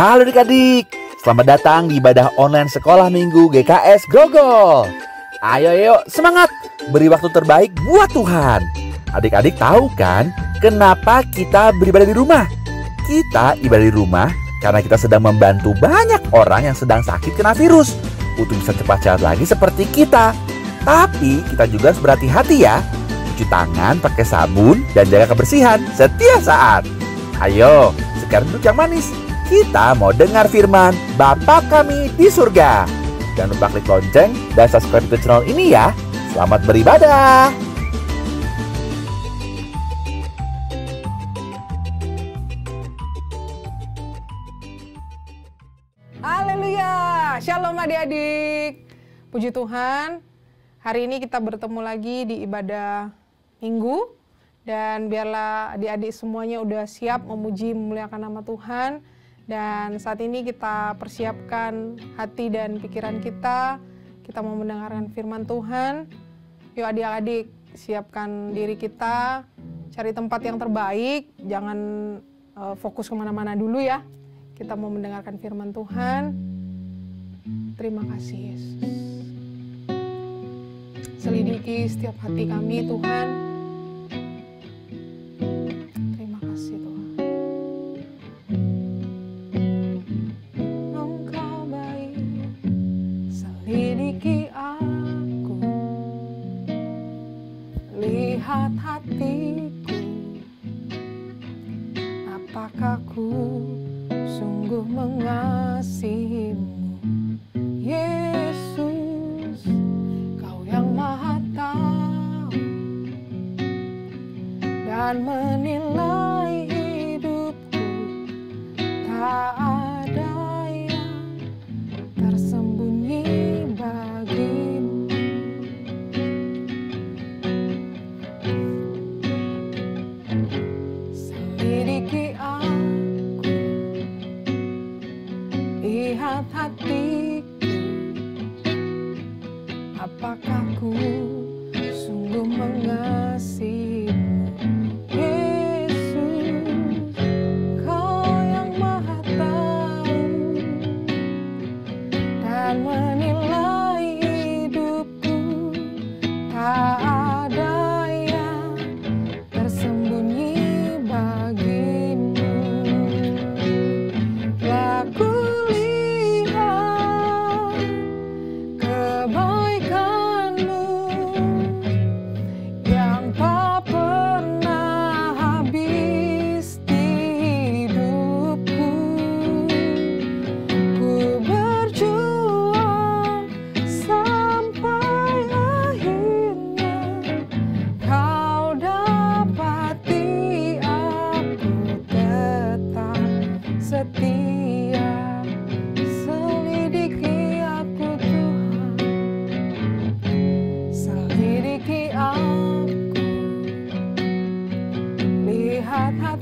Halo adik-adik, selamat datang di ibadah online sekolah minggu GKS Grogol. Ayo yuk, semangat, beri waktu terbaik buat Tuhan. Adik-adik tahu kan kenapa kita beribadah di rumah? Kita ibadah di rumah karena kita sedang membantu banyak orang yang sedang sakit kena virus untuk bisa cepat sehat lagi seperti kita. Tapi kita juga harus berhati-hati ya, cuci tangan pakai sabun dan jaga kebersihan setiap saat. Ayo, sekarang duduk yang manis. Kita mau dengar firman Bapa kami di surga. Jangan lupa klik lonceng dan subscribe ke channel ini ya. Selamat beribadah. Shalom adik-adik. Puji Tuhan, hari ini kita bertemu lagi di ibadah minggu. Dan biarlah adik-adik semuanya udah siap memuji memuliakan nama Tuhan. Dan saat ini kita persiapkan hati dan pikiran kita. Kita mau mendengarkan firman Tuhan. Yuk adik-adik, siapkan diri kita. Cari tempat yang terbaik. Jangan uh, fokus kemana-mana dulu ya. Kita mau mendengarkan firman Tuhan. Terima kasih Yesus. Selidiki setiap hati kami Tuhan.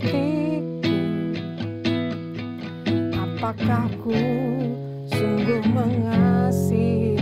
hatiku Apakah ku sungguh mengasihi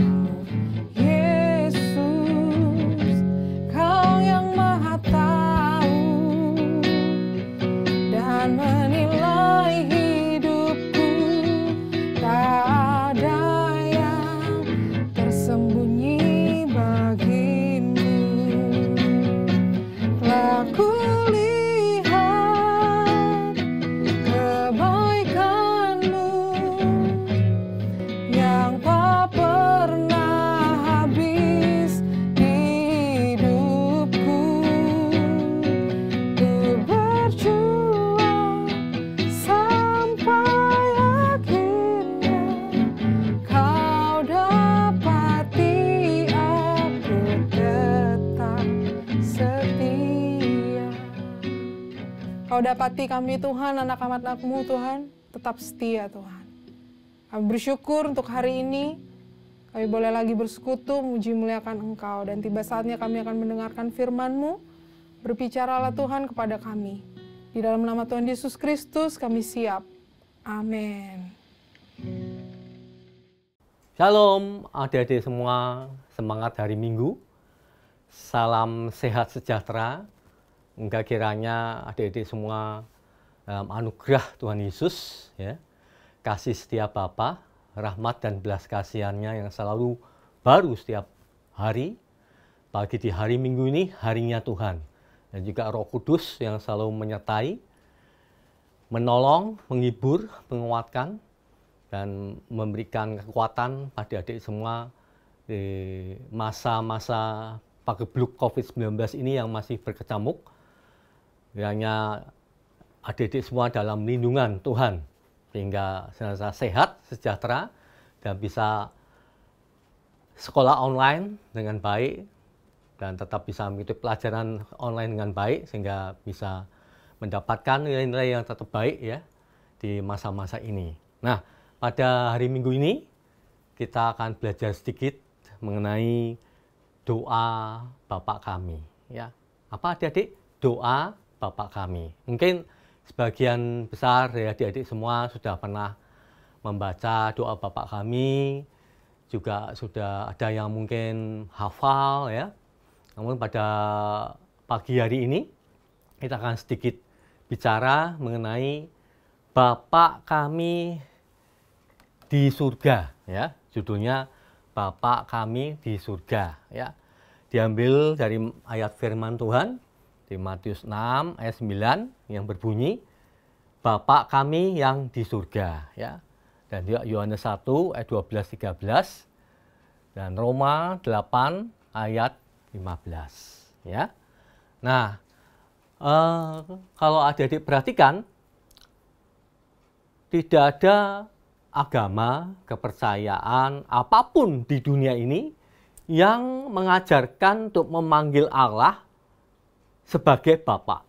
Kau dapati kami Tuhan, anak-anakmu Tuhan, tetap setia Tuhan. Kami bersyukur untuk hari ini, kami boleh lagi bersekutu, muji muliakan Engkau. Dan tiba saatnya kami akan mendengarkan firman-Mu, berbicaralah Tuhan kepada kami. Di dalam nama Tuhan Yesus Kristus kami siap. Amin. Shalom adik-adik semua, semangat hari Minggu. Salam sehat sejahtera Enggak kiranya adik-adik semua um, anugerah Tuhan Yesus, ya, kasih setiap Bapa, rahmat dan belas kasihannya yang selalu baru setiap hari, pagi di hari Minggu ini harinya Tuhan. Dan juga Roh Kudus yang selalu menyertai, menolong, menghibur, menguatkan, dan memberikan kekuatan pada adik semua di masa-masa pagebluk COVID-19 ini yang masih berkecamuk kiranya adik-adik semua dalam lindungan Tuhan sehingga senantiasa sehat, sejahtera dan bisa sekolah online dengan baik dan tetap bisa mengikuti pelajaran online dengan baik sehingga bisa mendapatkan nilai-nilai yang tetap baik ya di masa-masa ini. Nah, pada hari Minggu ini kita akan belajar sedikit mengenai doa Bapak kami ya. Apa Adik-adik? Doa bapak kami. Mungkin sebagian besar ya adik-adik semua sudah pernah membaca doa bapak kami, juga sudah ada yang mungkin hafal ya. Namun pada pagi hari ini kita akan sedikit bicara mengenai Bapak kami di surga ya. Judulnya Bapak kami di surga ya. Diambil dari ayat firman Tuhan di Matius 6 ayat 9 yang berbunyi Bapak kami yang di surga ya. Dan juga Yohanes 1 ayat 12 13 dan Roma 8 ayat 15 ya. Nah, eh, kalau ada adik perhatikan tidak ada agama, kepercayaan apapun di dunia ini yang mengajarkan untuk memanggil Allah sebagai Bapak.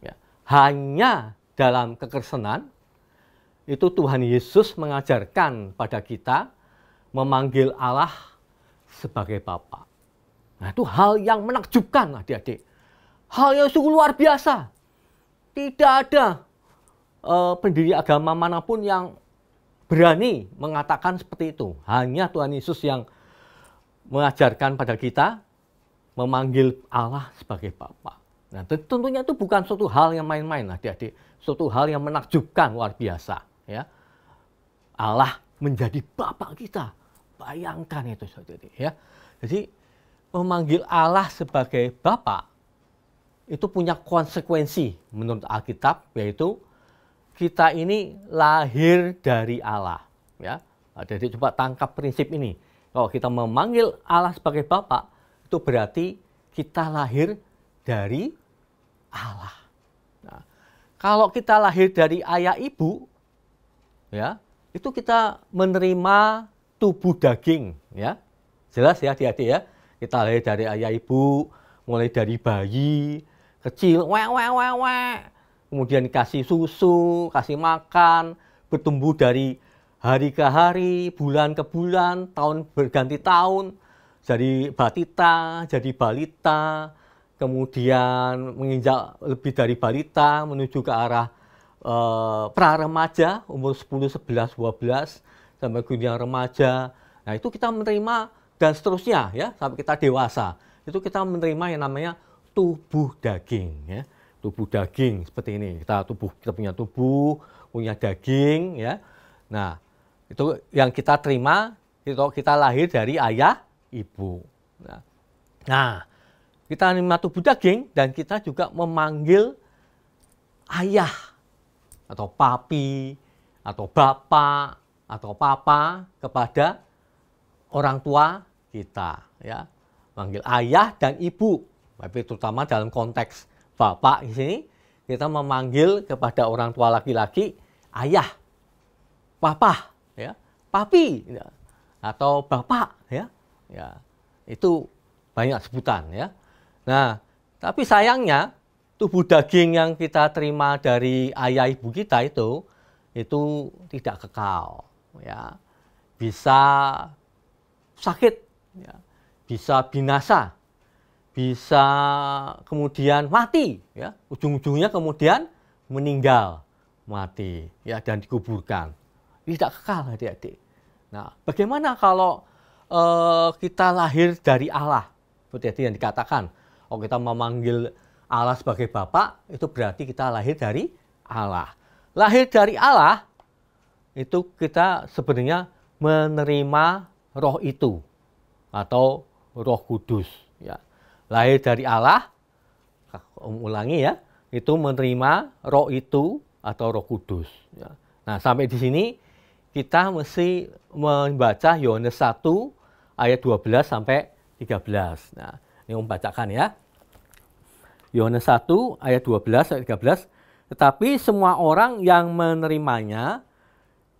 Ya. Hanya dalam kekersenan, itu Tuhan Yesus mengajarkan pada kita memanggil Allah sebagai Bapa. Nah itu hal yang menakjubkan adik-adik. Hal yang sungguh luar biasa. Tidak ada uh, pendiri agama manapun yang berani mengatakan seperti itu. Hanya Tuhan Yesus yang mengajarkan pada kita memanggil Allah sebagai Bapa. Nah, tentunya itu bukan suatu hal yang main-main, adik-adik. Suatu hal yang menakjubkan luar biasa. Ya. Allah menjadi Bapak kita. Bayangkan itu, saudari. Ya. Jadi, memanggil Allah sebagai Bapak itu punya konsekuensi menurut Alkitab, yaitu kita ini lahir dari Allah. Ya. Jadi coba tangkap prinsip ini. Kalau kita memanggil Allah sebagai Bapak, itu berarti kita lahir dari Allah. Nah, kalau kita lahir dari ayah ibu, ya itu kita menerima tubuh daging, ya jelas ya hati-hati ya. Kita lahir dari ayah ibu, mulai dari bayi kecil, wae wae wae wae, kemudian kasih susu, kasih makan, bertumbuh dari hari ke hari, bulan ke bulan, tahun berganti tahun, jadi batita, jadi balita, kemudian menginjak lebih dari balita menuju ke arah e, eh, remaja umur 10, 11, 12 sampai dunia remaja. Nah, itu kita menerima dan seterusnya ya sampai kita dewasa. Itu kita menerima yang namanya tubuh daging ya. Tubuh daging seperti ini. Kita tubuh kita punya tubuh, punya daging ya. Nah, itu yang kita terima itu kita lahir dari ayah ibu. Nah, nah kita animat tubuh daging dan kita juga memanggil ayah atau papi atau bapak atau papa kepada orang tua kita ya manggil ayah dan ibu tapi terutama dalam konteks bapak di sini kita memanggil kepada orang tua laki-laki ayah papa ya papi ya. atau bapak ya Ya, itu banyak sebutan ya. Nah, tapi sayangnya tubuh daging yang kita terima dari ayah ibu kita itu itu tidak kekal ya. Bisa sakit ya. Bisa binasa. Bisa kemudian mati ya. Ujung-ujungnya kemudian meninggal mati ya dan dikuburkan. Tidak kekal adik-adik. Nah, bagaimana kalau uh, kita lahir dari Allah. Seperti yang dikatakan, oh kita memanggil Allah sebagai Bapak, itu berarti kita lahir dari Allah. Lahir dari Allah, itu kita sebenarnya menerima roh itu atau roh kudus. Ya. Lahir dari Allah, ulangi ya, itu menerima roh itu atau roh kudus. Ya. Nah sampai di sini kita mesti membaca Yohanes 1 ayat 12 sampai 13. Nah, ini Om bacakan ya. Yohanes 1 ayat 12 sampai 13. Tetapi semua orang yang menerimanya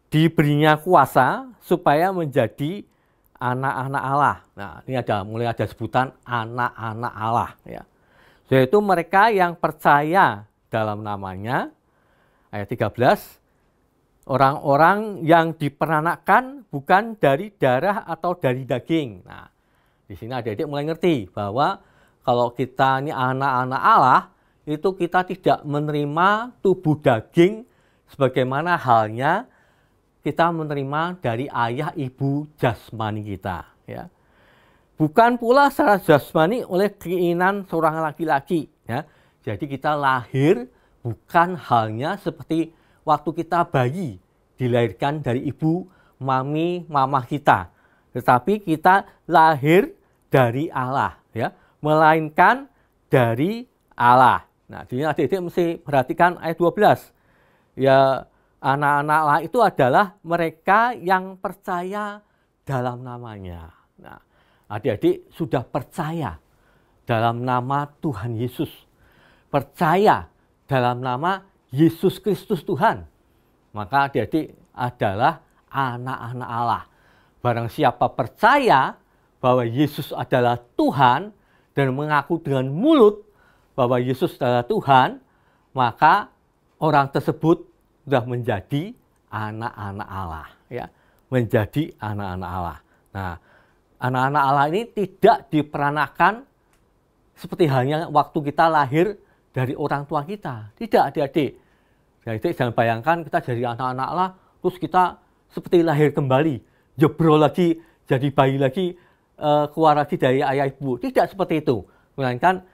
diberinya kuasa supaya menjadi anak-anak Allah. Nah, ini ada mulai ada sebutan anak-anak Allah ya. Yaitu mereka yang percaya dalam namanya ayat 13 orang-orang yang diperanakkan bukan dari darah atau dari daging. Nah, di sini adik-adik mulai ngerti bahwa kalau kita ini anak-anak Allah, itu kita tidak menerima tubuh daging sebagaimana halnya kita menerima dari ayah ibu jasmani kita. Ya. Bukan pula secara jasmani oleh keinginan seorang laki-laki. Ya. Jadi kita lahir bukan halnya seperti waktu kita bayi dilahirkan dari ibu mami mama kita. Tetapi kita lahir dari Allah ya, melainkan dari Allah. Nah, di adik-adik mesti perhatikan ayat 12. Ya, anak-anak Allah itu adalah mereka yang percaya dalam namanya. Nah, adik-adik sudah percaya dalam nama Tuhan Yesus. Percaya dalam nama Yesus Kristus Tuhan, maka adik-adik adalah anak-anak Allah. Barang siapa percaya bahwa Yesus adalah Tuhan dan mengaku dengan mulut bahwa Yesus adalah Tuhan, maka orang tersebut sudah menjadi anak-anak Allah, ya, menjadi anak-anak Allah. Nah, anak-anak Allah ini tidak diperanakan seperti halnya waktu kita lahir dari orang tua kita. Tidak, adik-adik. Jadi nah, itu jangan bayangkan kita jadi anak-anak lah, terus kita seperti lahir kembali, jebrol lagi, jadi bayi lagi, eh, keluar lagi dari ayah ibu. Tidak seperti itu. Melainkan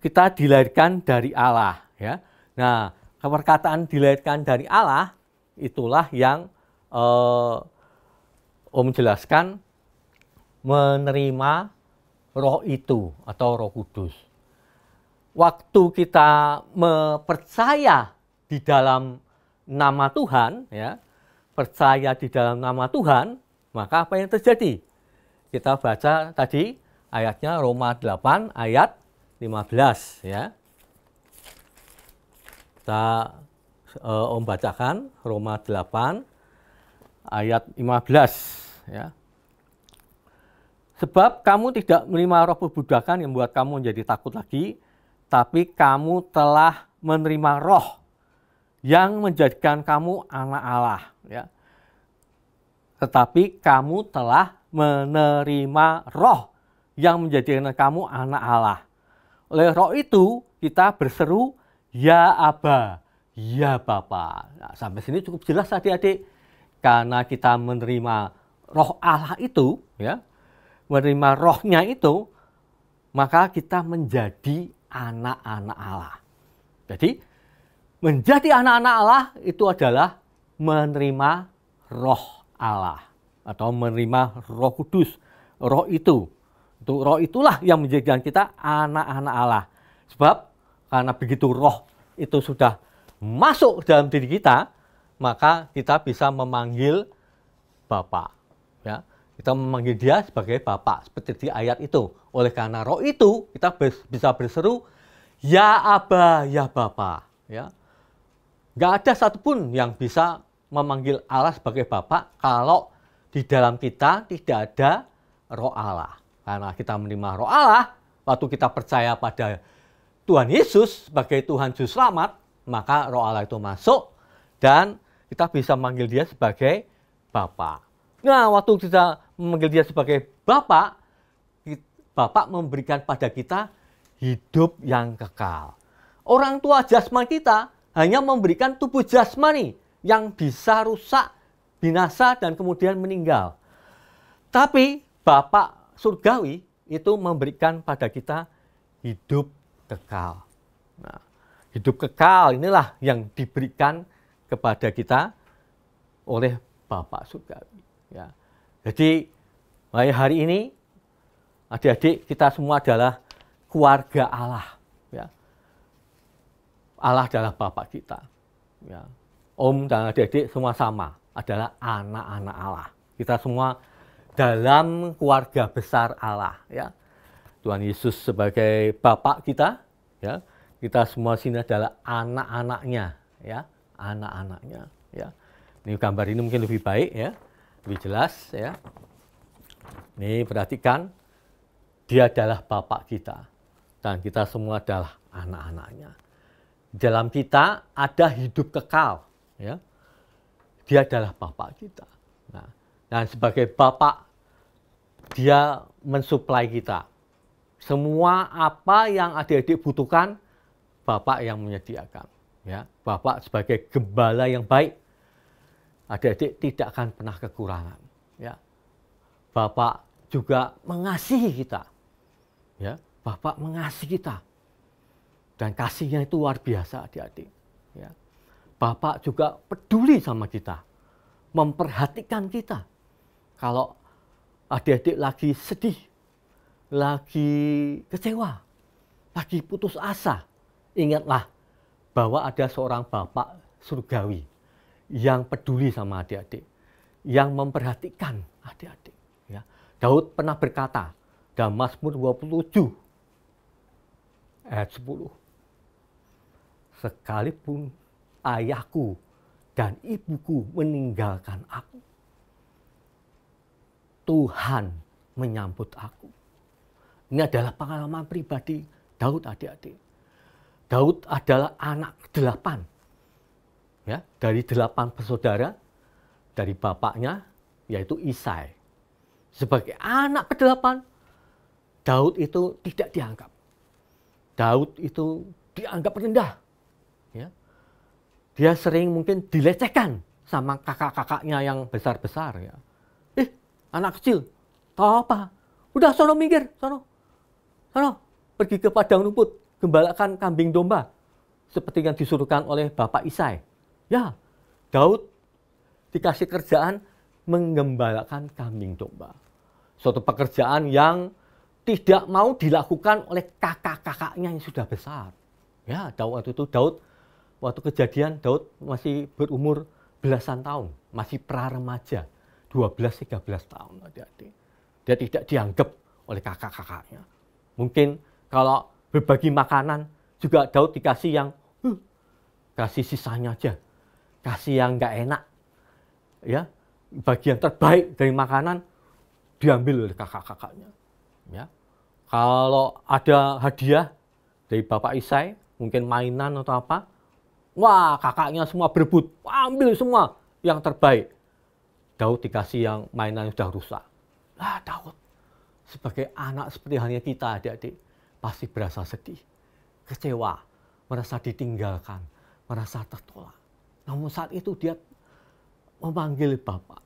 kita dilahirkan dari Allah. Ya. Nah, keperkataan dilahirkan dari Allah itulah yang eh, Om jelaskan menerima roh itu atau roh kudus. Waktu kita mempercaya di dalam nama Tuhan, ya, percaya di dalam nama Tuhan, maka apa yang terjadi? Kita baca tadi ayatnya Roma 8 ayat 15 ya. Kita eh, Om Roma 8 ayat 15 ya. Sebab kamu tidak menerima roh perbudakan yang membuat kamu menjadi takut lagi, tapi kamu telah menerima roh yang menjadikan kamu anak Allah ya. Tetapi kamu telah menerima roh yang menjadikan kamu anak Allah. Oleh roh itu kita berseru ya Aba, ya Bapa. Nah, sampai sini cukup jelas adik-adik karena kita menerima roh Allah itu ya, menerima rohnya itu maka kita menjadi anak-anak Allah. Jadi menjadi anak-anak Allah itu adalah menerima roh Allah atau menerima roh kudus. Roh itu. Itu roh itulah yang menjadikan kita anak-anak Allah. Sebab karena begitu roh itu sudah masuk dalam diri kita, maka kita bisa memanggil Bapa. Ya, kita memanggil dia sebagai Bapa seperti di ayat itu. Oleh karena roh itu kita bisa berseru Ya Aba, Ya Bapa. Ya, nggak ada satupun yang bisa memanggil Allah sebagai Bapak kalau di dalam kita tidak ada roh Allah. Karena kita menerima roh Allah, waktu kita percaya pada Tuhan Yesus sebagai Tuhan Juru Selamat, maka roh Allah itu masuk dan kita bisa memanggil dia sebagai Bapak. Nah, waktu kita memanggil dia sebagai Bapak, Bapak memberikan pada kita hidup yang kekal. Orang tua jasman kita hanya memberikan tubuh jasmani yang bisa rusak, binasa, dan kemudian meninggal. Tapi Bapak Surgawi itu memberikan pada kita hidup kekal. Nah, hidup kekal inilah yang diberikan kepada kita oleh Bapak Surgawi. Ya. Jadi hari ini adik-adik kita semua adalah keluarga Allah. Allah adalah Bapak kita. Ya. Om dan adik-adik semua sama, adalah anak-anak Allah. Kita semua dalam keluarga besar Allah. Ya. Tuhan Yesus sebagai Bapak kita, ya. kita semua sini adalah anak-anaknya, ya, anak-anaknya. Ya. Ini gambar ini mungkin lebih baik, ya, lebih jelas. Ya. Ini perhatikan, dia adalah Bapak kita dan kita semua adalah anak-anaknya dalam kita ada hidup kekal. Ya. Dia adalah Bapak kita. Nah, dan sebagai Bapak, dia mensuplai kita. Semua apa yang adik-adik butuhkan, Bapak yang menyediakan. Ya, Bapak sebagai gembala yang baik, adik-adik tidak akan pernah kekurangan. Ya. Bapak juga mengasihi kita. Ya, Bapak mengasihi kita. Dan kasihnya itu luar biasa adik-adik. Ya. Bapak juga peduli sama kita. Memperhatikan kita. Kalau adik-adik lagi sedih, lagi kecewa, lagi putus asa, ingatlah bahwa ada seorang Bapak surgawi yang peduli sama adik-adik, yang memperhatikan adik-adik. Ya. Daud pernah berkata dalam Mazmur 27 ayat 10, sekalipun ayahku dan ibuku meninggalkan aku, Tuhan menyambut aku. Ini adalah pengalaman pribadi Daud adik-adik. Daud adalah anak delapan. Ya, dari delapan bersaudara, dari bapaknya, yaitu Isai. Sebagai anak kedelapan, Daud itu tidak dianggap. Daud itu dianggap rendah dia sering mungkin dilecehkan sama kakak-kakaknya yang besar-besar ya. Eh anak kecil, tahu apa? Udah sono minggir, sono. Sono, pergi ke padang rumput, gembalakan kambing domba. Seperti yang disuruhkan oleh Bapak Isai. Ya, Daud dikasih kerjaan menggembalakan kambing domba. Suatu pekerjaan yang tidak mau dilakukan oleh kakak-kakaknya yang sudah besar. Ya, Daud itu Daud waktu kejadian Daud masih berumur belasan tahun, masih praremaja, 12-13 tahun adik-adik. Dia tidak dianggap oleh kakak-kakaknya. Mungkin kalau berbagi makanan juga Daud dikasih yang huh, kasih sisanya aja, kasih yang enggak enak, ya bagian terbaik dari makanan diambil oleh kakak-kakaknya. Ya. Kalau ada hadiah dari Bapak Isai, mungkin mainan atau apa, Wah, kakaknya semua berebut, ambil semua yang terbaik. Daud dikasih yang mainan yang sudah rusak. Lah, Daud sebagai anak seperti halnya kita, adik-adik, pasti berasa sedih, kecewa, merasa ditinggalkan, merasa tertolak. Namun saat itu dia memanggil Bapak.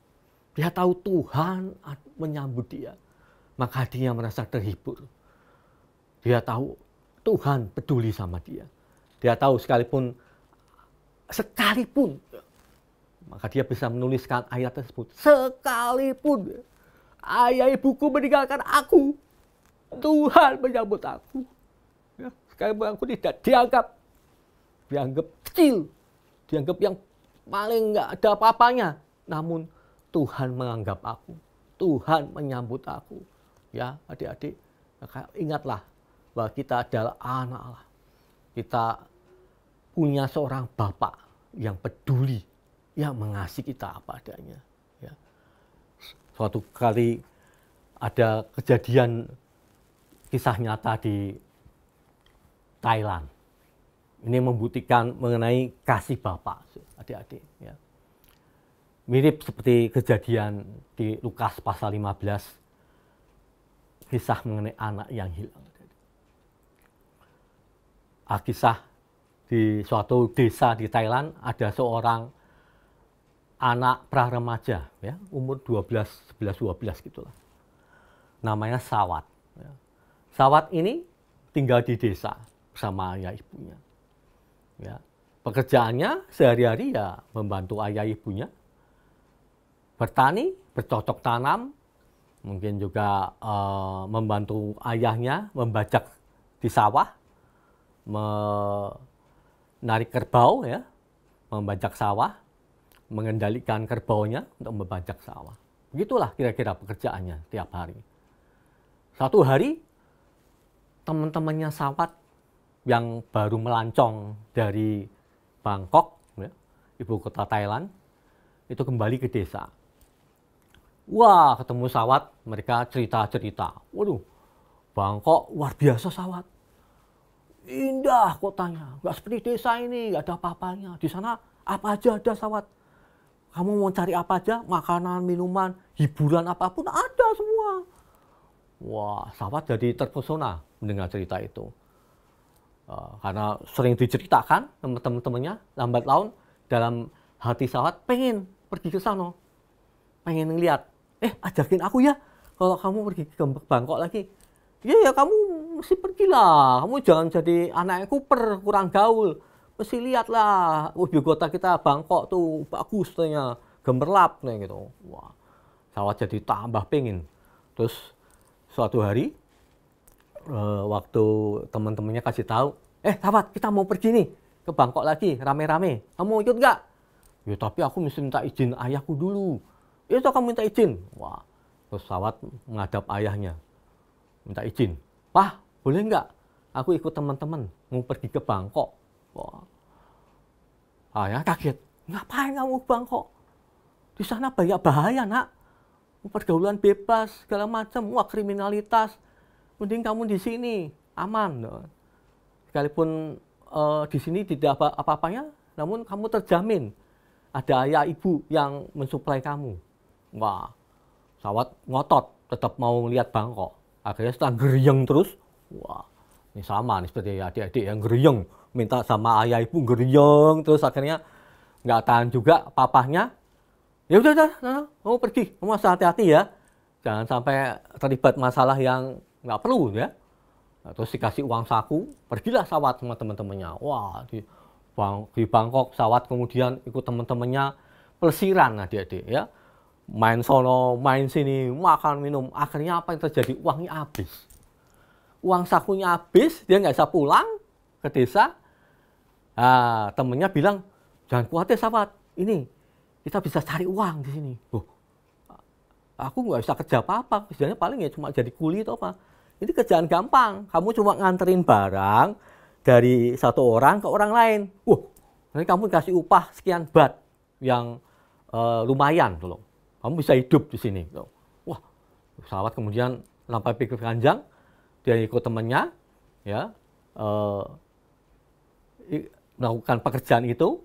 Dia tahu Tuhan menyambut dia. Maka dia merasa terhibur. Dia tahu Tuhan peduli sama dia. Dia tahu sekalipun sekalipun. Maka dia bisa menuliskan ayat tersebut. Sekalipun ayah ibuku meninggalkan aku, Tuhan menyambut aku. Ya, sekalipun aku tidak dianggap, dianggap kecil, dianggap yang paling nggak ada apa-apanya. Namun Tuhan menganggap aku, Tuhan menyambut aku. Ya adik-adik, ingatlah bahwa kita adalah anak Allah. Kita punya seorang bapak yang peduli, yang mengasihi kita apa adanya. Ya. Suatu kali ada kejadian kisah nyata di Thailand. Ini membuktikan mengenai kasih bapak, adik-adik. Ya. Mirip seperti kejadian di Lukas pasal 15, kisah mengenai anak yang hilang. kisah di suatu desa di Thailand ada seorang anak pra remaja ya umur 12 11 12 gitulah. Namanya Sawat. Ya. Sawat ini tinggal di desa bersama ayah ibunya. Ya. Pekerjaannya sehari-hari ya membantu ayah ibunya bertani, bercocok tanam, mungkin juga uh, membantu ayahnya membajak di sawah, me narik kerbau ya, membajak sawah, mengendalikan kerbaunya untuk membajak sawah. Begitulah kira-kira pekerjaannya tiap hari. Satu hari teman-temannya sawat yang baru melancong dari Bangkok, ya, ibu kota Thailand, itu kembali ke desa. Wah, ketemu sawat, mereka cerita-cerita. Waduh, Bangkok luar biasa sawat. Indah kotanya, nggak seperti desa ini, nggak ada apa-apanya. Di sana apa aja ada sawat. Kamu mau cari apa aja, makanan, minuman, hiburan apapun ada semua. Wah, sawat jadi terpesona mendengar cerita itu. Uh, karena sering diceritakan teman-temannya, lambat laun dalam hati sawat pengen pergi ke sana. Pengen ngeliat, eh ajakin aku ya kalau kamu pergi ke Bangkok lagi. Iya ya kamu mesti pergilah. Kamu jangan jadi anak yang kuper, kurang gaul. Mesti lihatlah. Wih, oh, kota kita Bangkok tuh bagus tanya gemerlap nih gitu. Wah, saya jadi tambah pengen. Terus suatu hari uh, waktu teman-temannya kasih tahu, eh sahabat kita mau pergi nih ke Bangkok lagi rame-rame. Kamu ikut nggak? Ya tapi aku mesti minta izin ayahku dulu. Itu ya kamu minta izin. Wah, terus sahabat menghadap ayahnya. Minta izin. Pak, boleh nggak aku ikut teman-teman mau pergi ke Bangkok? Wah, ayah ya, kaget. Ngapain kamu ke Bangkok? Di sana banyak bahaya nak. Pergaulan bebas, segala macam, wah kriminalitas. Mending kamu di sini, aman. Ya. Sekalipun uh, di sini tidak apa-apanya, namun kamu terjamin ada ayah ibu yang mensuplai kamu. Wah, sawat ngotot tetap mau lihat Bangkok. Akhirnya setelah geriang terus, Wah, ini sama nih seperti adik-adik yang geriung, minta sama ayah ibu geriung, terus akhirnya nggak tahan juga papahnya. Ya udah, udah, kamu pergi, kamu harus hati-hati ya. Jangan sampai terlibat masalah yang nggak perlu ya. Nah, terus dikasih uang saku, pergilah sawat sama teman-temannya. Wah, di, bang, di Bangkok sawat kemudian ikut teman-temannya pelesiran adik-adik ya main sono, main sini, makan, minum. Akhirnya apa yang terjadi? Uangnya habis uang sakunya habis, dia nggak bisa pulang ke desa. Nah, temennya bilang, jangan khawatir sahabat, ini kita bisa cari uang di sini. Oh, aku nggak bisa kerja apa-apa, kerjanya paling ya cuma jadi kuli atau apa. Ini kerjaan gampang, kamu cuma nganterin barang dari satu orang ke orang lain. Wah, oh, nanti kamu kasih upah sekian bat yang uh, lumayan loh. Kamu bisa hidup di sini. Wah, sahabat kemudian nampak pikir panjang, dia ikut temannya ya eh, melakukan pekerjaan itu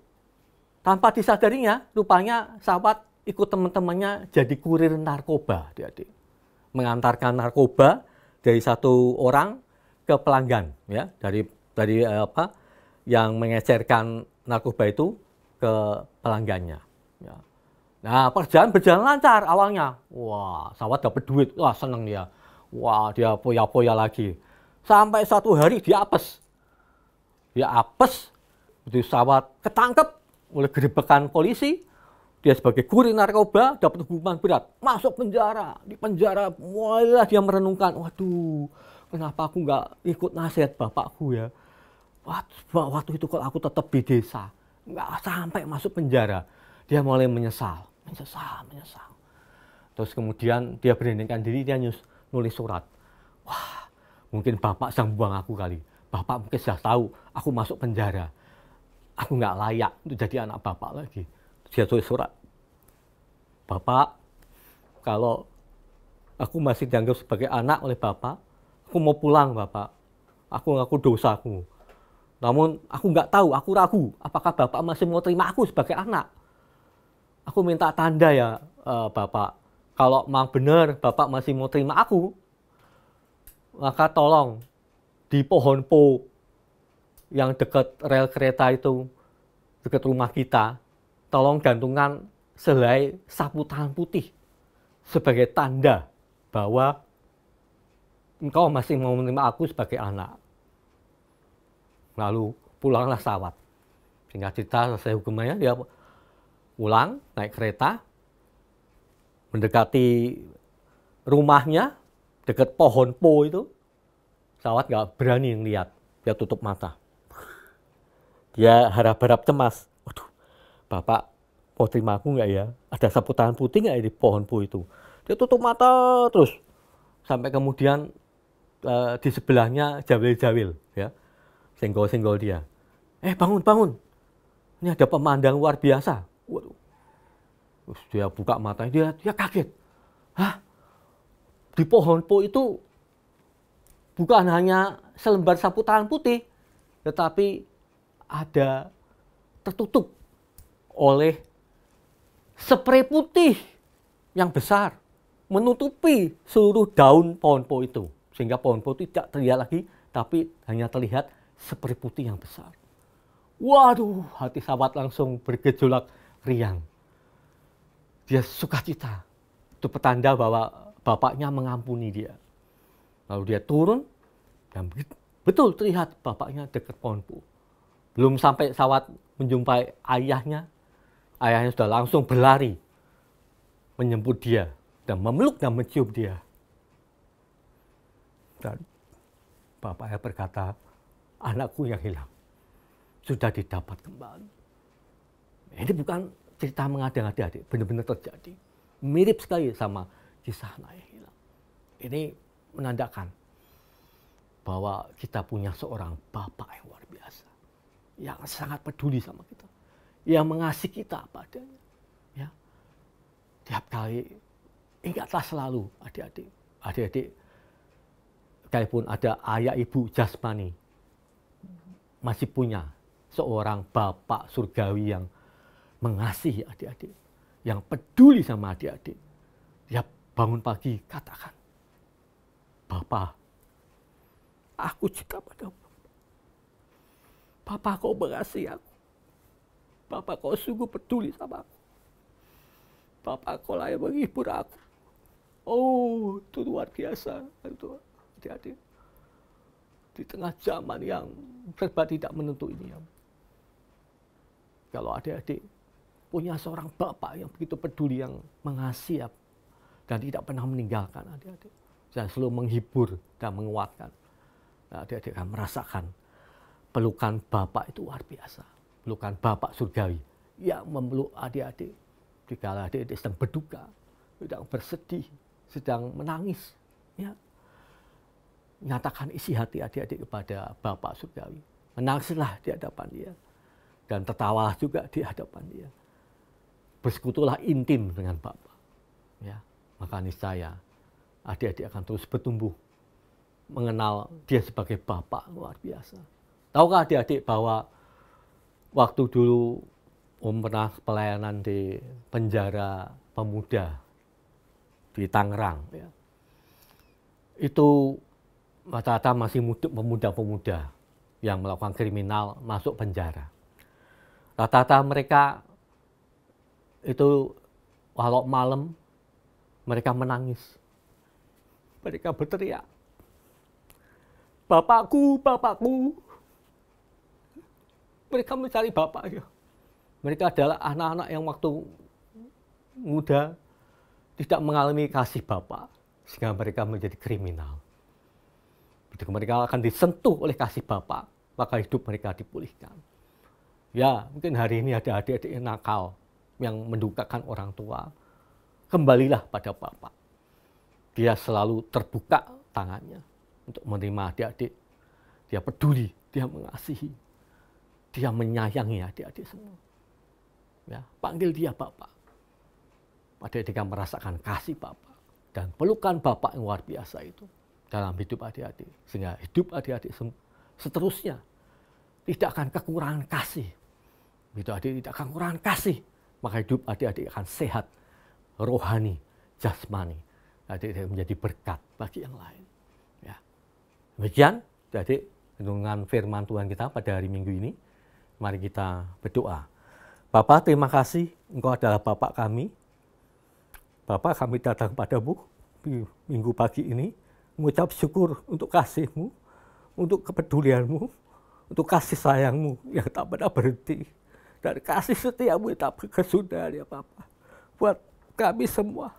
tanpa disadarinya rupanya sahabat ikut teman-temannya jadi kurir narkoba adik-adik mengantarkan narkoba dari satu orang ke pelanggan ya dari dari eh, apa yang mengecerkan narkoba itu ke pelanggannya ya. Nah, pekerjaan berjalan lancar awalnya. Wah, sahabat dapat duit. Wah, seneng dia. Wah, dia poya-poya lagi. Sampai satu hari dia apes. Dia apes, itu sawat ketangkep oleh gerbekan polisi. Dia sebagai kurir narkoba dapat hukuman berat, masuk penjara. Di penjara mulailah dia merenungkan, waduh, kenapa aku nggak ikut nasihat bapakku ya? Waktu itu kalau aku tetap di desa, nggak sampai masuk penjara, dia mulai menyesal, menyesal, menyesal. Terus kemudian dia beranikan diri, dia nyus, nulis surat. Wah, mungkin bapak sedang buang aku kali. Bapak mungkin sudah tahu aku masuk penjara. Aku nggak layak untuk jadi anak bapak lagi. Dia tulis surat. Bapak, kalau aku masih dianggap sebagai anak oleh bapak, aku mau pulang bapak. Aku ngaku dosaku. Namun aku nggak tahu, aku ragu apakah bapak masih mau terima aku sebagai anak. Aku minta tanda ya eh, bapak kalau memang benar Bapak masih mau terima aku, maka tolong di pohon po yang dekat rel kereta itu, dekat rumah kita, tolong gantungkan selai sapu tangan putih sebagai tanda bahwa engkau masih mau menerima aku sebagai anak. Lalu pulanglah sawat. Singkat cerita selesai hukumannya dia pulang naik kereta mendekati rumahnya dekat pohon po itu pesawat nggak berani ngeliat dia tutup mata dia harap-harap cemas waduh bapak mau terima aku nggak ya ada sapu tangan putih nggak ya di pohon po itu dia tutup mata terus sampai kemudian uh, di sebelahnya jawil-jawil ya senggol-senggol dia eh bangun bangun ini ada pemandang luar biasa Terus dia buka matanya, dia, dia kaget. Hah? Di pohon po itu bukan hanya selembar sapu tangan putih, tetapi ada tertutup oleh spray putih yang besar menutupi seluruh daun pohon po itu sehingga pohon po tidak terlihat lagi tapi hanya terlihat spray putih yang besar. Waduh, hati sahabat langsung bergejolak riang. Dia suka cita Itu petanda bahwa bapaknya mengampuni dia. Lalu dia turun dan betul terlihat bapaknya dekat pohon pu. Belum sampai sawat menjumpai ayahnya, ayahnya sudah langsung berlari menyebut dia dan memeluk dan mencium dia. Dan bapaknya berkata, anakku yang hilang sudah didapat kembali. Ini bukan cerita mengada-ngada adik, benar-benar terjadi. Mirip sekali sama kisah anak hilang. Ini menandakan bahwa kita punya seorang bapak yang luar biasa. Yang sangat peduli sama kita. Yang mengasihi kita padanya. Ya. Tiap kali ingatlah selalu adik-adik. Adik-adik kalaupun ada ayah ibu jasmani masih punya seorang bapak surgawi yang mengasihi adik-adik, yang peduli sama adik-adik. dia bangun pagi katakan, Bapak, aku cinta padamu. Bapak kau mengasihi aku. Bapak kau sungguh peduli sama aku. Bapak kau layak menghibur aku. Oh, itu luar biasa. Itu adik-adik. Di tengah zaman yang serba tidak menentu ini. Ya. Kalau adik-adik punya seorang bapak yang begitu peduli, yang mengasihi dan tidak pernah meninggalkan adik-adik. Dan selalu menghibur dan menguatkan. Nah, adik-adik akan merasakan pelukan bapak itu luar biasa. Pelukan bapak surgawi yang memeluk adik-adik. Jika adik-adik sedang berduka, sedang bersedih, sedang menangis. Ya. Nyatakan isi hati adik-adik kepada bapak surgawi. Menangislah di hadapan dia. Dan tertawalah juga di hadapan dia bersekutulah intim dengan bapak, Ya, maka niscaya adik-adik akan terus bertumbuh mengenal dia sebagai Bapak luar biasa. Tahukah adik-adik bahwa waktu dulu Om pernah pelayanan di penjara pemuda di Tangerang. Ya. Itu rata-rata masih pemuda-pemuda yang melakukan kriminal masuk penjara. Rata-rata mereka itu kalau malam mereka menangis. Mereka berteriak. Bapakku, bapakku. Mereka mencari bapaknya. Mereka adalah anak-anak yang waktu muda tidak mengalami kasih bapak. Sehingga mereka menjadi kriminal. Begitu mereka akan disentuh oleh kasih bapak, maka hidup mereka dipulihkan. Ya, mungkin hari ini ada adik-adik yang nakal, yang mendukakan orang tua, kembalilah pada Bapak. Dia selalu terbuka tangannya untuk menerima adik-adik. Dia peduli, dia mengasihi, dia menyayangi adik-adik semua. Ya, panggil dia Bapak. Adik-adik merasakan kasih Bapak dan pelukan Bapak yang luar biasa itu dalam hidup adik-adik. Sehingga hidup adik-adik seterusnya tidak akan kekurangan kasih. Itu adik tidak akan kekurangan kasih maka hidup adik-adik akan sehat, rohani, jasmani. Adik-adik menjadi berkat bagi yang lain. Ya. Demikian, adik renungan firman Tuhan kita pada hari Minggu ini. Mari kita berdoa. Bapa, terima kasih Engkau adalah Bapak kami. Bapak kami datang padamu minggu pagi ini mengucap syukur untuk kasihmu, untuk kepedulianmu, untuk kasih sayangmu yang tak pernah berhenti dan kasih setiamu tapi kesudahan ya Bapak. Buat kami semua,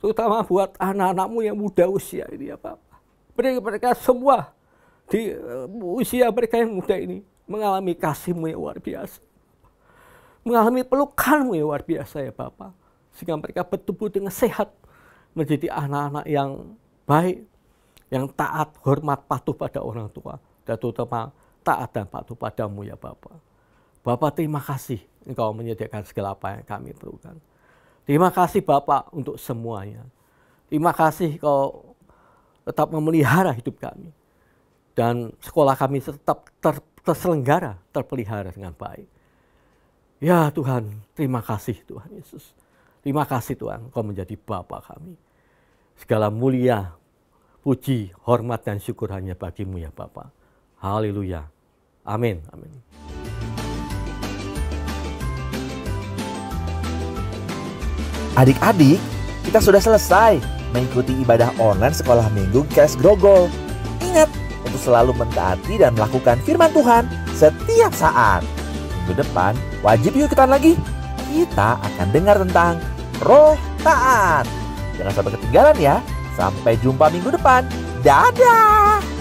terutama buat anak-anakmu yang muda usia ini ya Bapak. Beri mereka semua di eh, usia mereka yang muda ini mengalami kasihmu yang luar biasa. Mengalami pelukanmu yang luar biasa ya Bapak. Sehingga mereka bertumbuh dengan sehat. Menjadi anak-anak yang baik, yang taat, hormat, patuh pada orang tua. Dan terutama taat dan patuh padamu ya Bapak. Bapak terima kasih engkau menyediakan segala apa yang kami perlukan. Terima kasih Bapak untuk semuanya. Terima kasih kau tetap memelihara hidup kami. Dan sekolah kami tetap ter terselenggara, terpelihara dengan baik. Ya Tuhan, terima kasih Tuhan Yesus. Terima kasih Tuhan, Kau menjadi Bapak kami. Segala mulia, puji, hormat, dan syukur hanya bagimu ya Bapak. Haleluya. Amin. Amin. Adik-adik, kita sudah selesai mengikuti ibadah online sekolah minggu Kes Grogol. Ingat untuk selalu mentaati dan melakukan firman Tuhan setiap saat. Minggu depan wajib yuk kita lagi. Kita akan dengar tentang roh taat. Jangan sampai ketinggalan ya. Sampai jumpa minggu depan. Dadah!